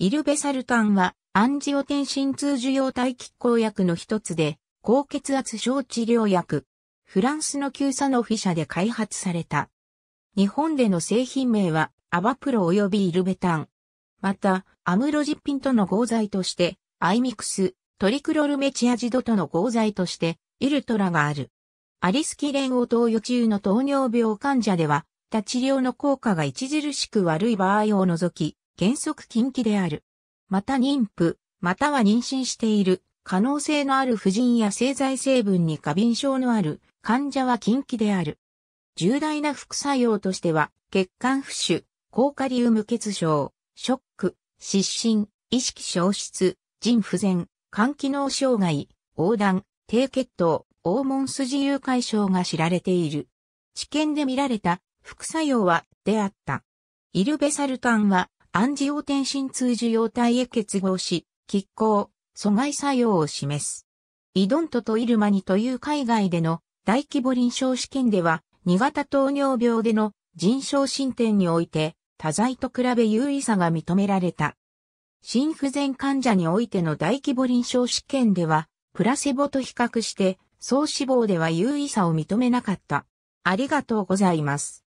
イルベサルタンは、アンジオテンシン通受容体拮抗薬の一つで、高血圧症治療薬。フランスの旧サノフィ社で開発された。日本での製品名は、アバプロ及びイルベタン。また、アムロジピンとの合剤として、アイミクス、トリクロルメチアジドとの合剤として、イルトラがある。アリスキレンを投与中の糖尿病患者では、他治療の効果が著しく悪い場合を除き、原則禁忌である。また妊婦、または妊娠している可能性のある婦人や製剤成分に過敏症のある患者は禁忌である。重大な副作用としては、血管浮腫、高カリウム欠症、ショック、失神、意識消失、腎不全、肝機能障害、横断、低血糖、黄門筋誘拐症が知られている。治験で見られた副作用は、であった。イルベサルタンはアンジオテンシン受容体へ結合し、拮抗、阻害作用を示す。イドントとイルマニという海外での大規模臨床試験では、2型糖尿病での腎症進展において、多剤と比べ優位差が認められた。心不全患者においての大規模臨床試験では、プラセボと比較して、総死亡では優位差を認めなかった。ありがとうございます。